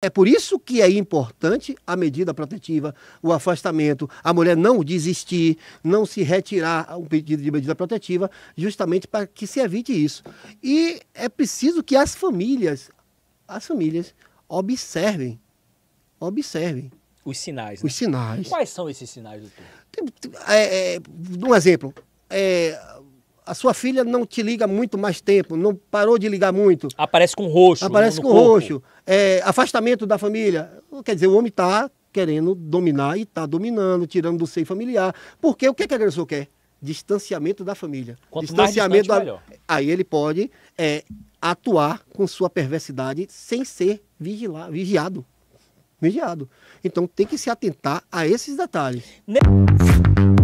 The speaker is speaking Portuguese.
É por isso que é importante a medida protetiva, o afastamento, a mulher não desistir, não se retirar um pedido de medida protetiva, justamente para que se evite isso. E é preciso que as famílias, as famílias observem, observem os sinais. Né? Os sinais. Quais são esses sinais, doutor? Tem, é, é, um exemplo, é, a sua filha não te liga muito mais tempo, não parou de ligar muito. Aparece com roxo. Aparece com corpo. roxo. É, afastamento da família. Quer dizer, o homem está querendo dominar e está dominando, tirando do seio familiar. Porque o que, é que a agressor quer? Distanciamento da família. Quanto Distanciamento mais distante, da... Aí ele pode é, atuar com sua perversidade sem ser vigilar, vigiado. Vigiado. Então tem que se atentar a esses detalhes. Ne